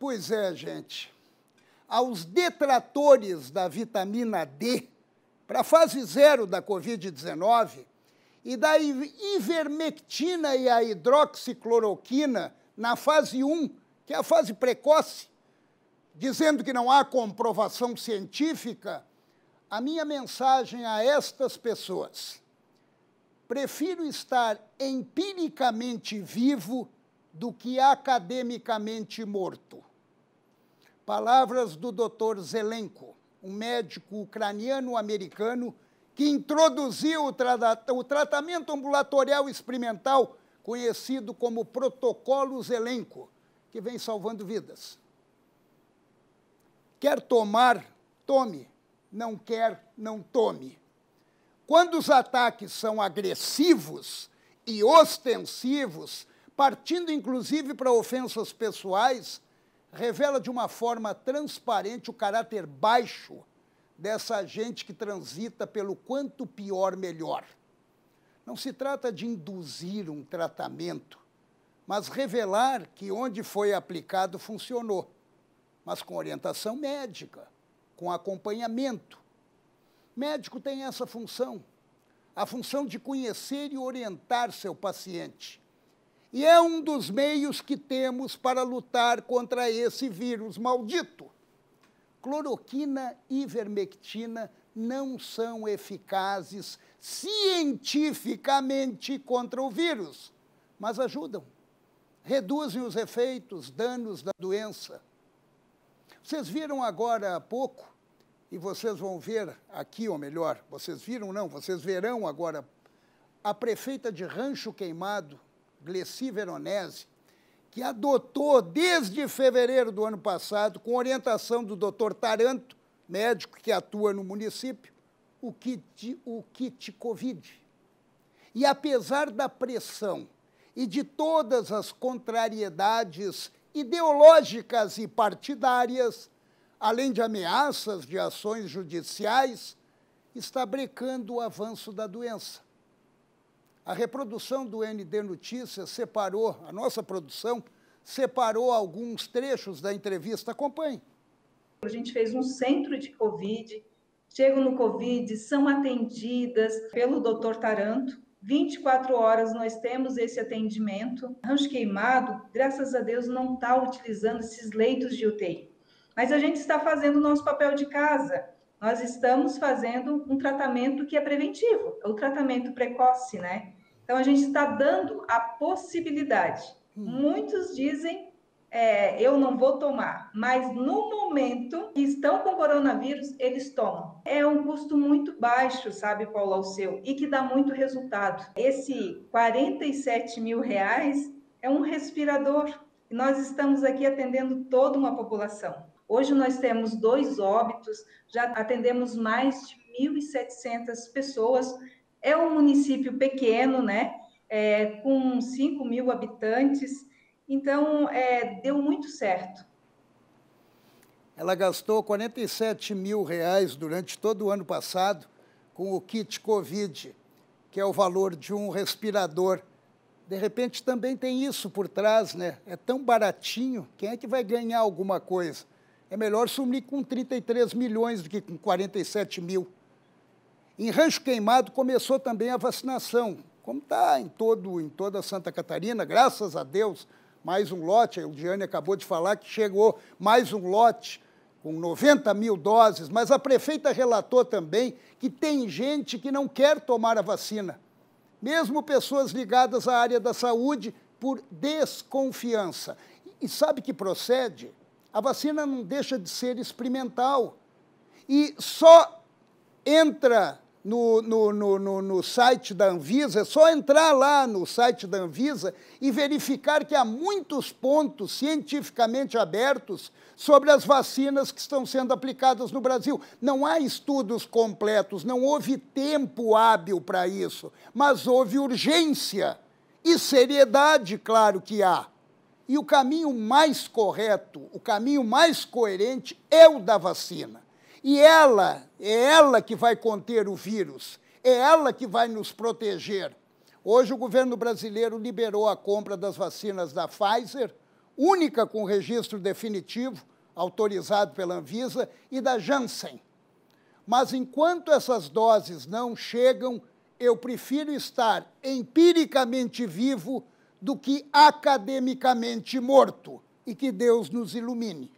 Pois é, gente. Aos detratores da vitamina D para a fase zero da Covid-19 e da ivermectina e a hidroxicloroquina na fase 1, que é a fase precoce, dizendo que não há comprovação científica, a minha mensagem a estas pessoas: prefiro estar empiricamente vivo do que academicamente morto. Palavras do Dr. Zelenko, um médico ucraniano-americano que introduziu o, tra o tratamento ambulatorial experimental, conhecido como Protocolo Zelenko, que vem salvando vidas. Quer tomar? Tome. Não quer? Não tome. Quando os ataques são agressivos e ostensivos, partindo inclusive para ofensas pessoais, revela de uma forma transparente o caráter baixo dessa gente que transita pelo quanto pior, melhor. Não se trata de induzir um tratamento, mas revelar que onde foi aplicado funcionou, mas com orientação médica, com acompanhamento. Médico tem essa função, a função de conhecer e orientar seu paciente e é um dos meios que temos para lutar contra esse vírus maldito. Cloroquina e ivermectina não são eficazes cientificamente contra o vírus, mas ajudam. Reduzem os efeitos, danos da doença. Vocês viram agora há pouco, e vocês vão ver aqui, ou melhor, vocês viram não, vocês verão agora, a prefeita de Rancho Queimado, Gleci Veronese, que adotou desde fevereiro do ano passado, com orientação do doutor Taranto, médico que atua no município, o kit, o kit Covid. E apesar da pressão e de todas as contrariedades ideológicas e partidárias, além de ameaças de ações judiciais, está brecando o avanço da doença. A reprodução do ND Notícias separou, a nossa produção separou alguns trechos da entrevista. Acompanhe. A gente fez um centro de Covid, chegam no Covid, são atendidas pelo doutor Taranto. 24 horas nós temos esse atendimento. Rancho Queimado, graças a Deus, não está utilizando esses leitos de UTI. Mas a gente está fazendo o nosso papel de casa. Nós estamos fazendo um tratamento que é preventivo, é o tratamento precoce, né? Então, a gente está dando a possibilidade. Hum. Muitos dizem, é, eu não vou tomar, mas no momento que estão com coronavírus, eles tomam. É um custo muito baixo, sabe, Paulo Alceu, e que dá muito resultado. Esse 47 mil reais é um respirador. Nós estamos aqui atendendo toda uma população. Hoje nós temos dois óbitos, já atendemos mais de 1.700 pessoas é um município pequeno, né? É, com 5 mil habitantes, então é, deu muito certo. Ela gastou 47 mil reais durante todo o ano passado com o kit Covid, que é o valor de um respirador. De repente também tem isso por trás, né? É tão baratinho, quem é que vai ganhar alguma coisa? É melhor sumir com 33 milhões do que com 47 mil. Em Rancho Queimado começou também a vacinação, como está em, em toda Santa Catarina, graças a Deus, mais um lote, a Eudiane acabou de falar que chegou mais um lote com 90 mil doses, mas a prefeita relatou também que tem gente que não quer tomar a vacina, mesmo pessoas ligadas à área da saúde, por desconfiança. E sabe que procede? A vacina não deixa de ser experimental. E só entra no, no, no, no, site da Anvisa, é só entrar lá no site da Anvisa e verificar que há muitos pontos cientificamente abertos sobre as vacinas que estão sendo aplicadas no Brasil. Não há estudos completos, não houve tempo hábil para isso, mas houve urgência e seriedade, claro que há. E o caminho mais correto, o caminho mais coerente é o da vacina. E ela, é ela que vai conter o vírus, é ela que vai nos proteger. Hoje o governo brasileiro liberou a compra das vacinas da Pfizer, única com registro definitivo, autorizado pela Anvisa, e da Janssen. Mas enquanto essas doses não chegam, eu prefiro estar empiricamente vivo do que academicamente morto. E que Deus nos ilumine.